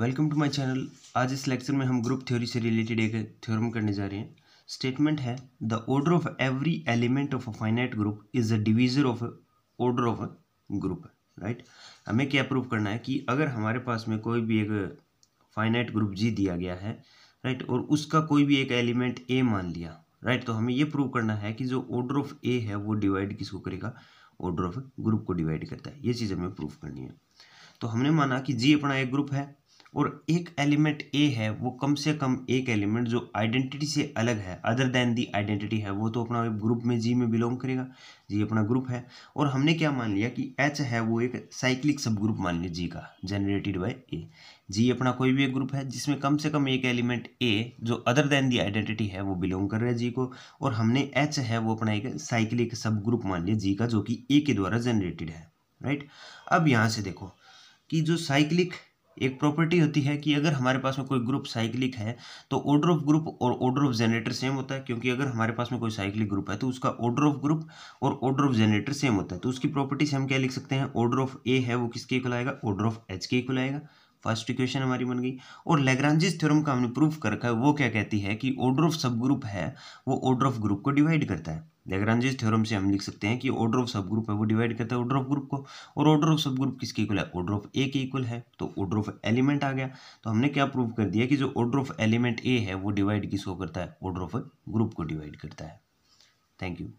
Welcome to my channel आज इस lecture में हम ग्रुप थ्योरी से रिलेटेड एक थ्योरम करने जा रहे हैं स्टेटमेंट है the order of every element of a finite group is the divisor of order of a group right हमें क्या प्रूव करना है कि अगर हमारे पास में कोई भी एक फाइनाइट ग्रुप जी दिया गया है राइट right? और उसका कोई भी एक एलिमेंट ए मान लिया राइट right? तो हमें ये प्रूव करना है कि जो ऑर्डर ऑफ ए है वो डिवाइड किसको करेगा ऑर्डर ऑफ ग्रुप को डिवाइड करता है ये चीज़ हमें प्रूव करनी है तो हमने माना कि जी अपना एक ग्रुप है और एक एलिमेंट ए है वो कम से कम एक एलिमेंट जो आइडेंटिटी से अलग है अदर देन दी आइडेंटिटी है वो तो अपना ग्रुप में जी में बिलोंग करेगा जी अपना ग्रुप है और हमने क्या मान लिया कि एच है वो एक साइक्लिक सब ग्रुप मान लिया जी का जनरेटेड बाय ए जी अपना कोई भी एक ग्रुप है जिसमें कम से कम एक एलिमेंट ए जो अदर देन दी आइडेंटिटी है वो बिलोंग कर रहा है जी को और हमने एच है वो अपना एक साइक्लिक सब ग्रुप मान लिया जी का जो कि ए के द्वारा जनरेटेड है राइट अब यहाँ से देखो कि जो साइक्लिक एक प्रॉपर्टी होती है कि अगर हमारे पास में कोई ग्रुप साइक्लिक है तो ऑर्डर ऑफ ग्रुप और ऑर्डर ऑफ जनरेटर सेम होता है क्योंकि अगर हमारे पास में कोई साइक्लिक ग्रुप है तो उसका ऑर्डर ऑफ ग्रुप और ऑर्डर ऑफ जनरेटर सेम होता है तो उसकी प्रॉपर्टी से हम क्या लिख सकते हैं ऑर्डर ऑफ ए है वो किसके खुलाएगा ऑर्डर ऑफ एच के खुलाएगा फर्स्ट इक्वेशन हमारी बन गई और लेग्रांजिस थ्योरम का हमने प्रूफ कर रखा है वो क्या कहती है कि ऑर्डर ऑफ सब ग्रुप है वो ऑर्डर ऑफ ग्रुप को डिवाइड करता है लेग्रांजिस थ्योरम से हम लिख सकते हैं कि ऑर्डर ऑफ सब ग्रुप है वो डिवाइड करता है ऑर्डर ऑफ ग्रुप को और ऑर्डर ऑफ सब ग्रुप किसके इक्वल है ऑर्डर ऑफ ए के इक्वल है तो ऑर्डर ऑफ एलिमेंट आ गया तो हमने क्या प्रूव कर दिया कि जो ऑर्डर ऑफ एलिमेंट ए है वो डिवाइड किसको करता है ऑर्डर ऑफ ग्रुप को डिवाइड करता है थैंक यू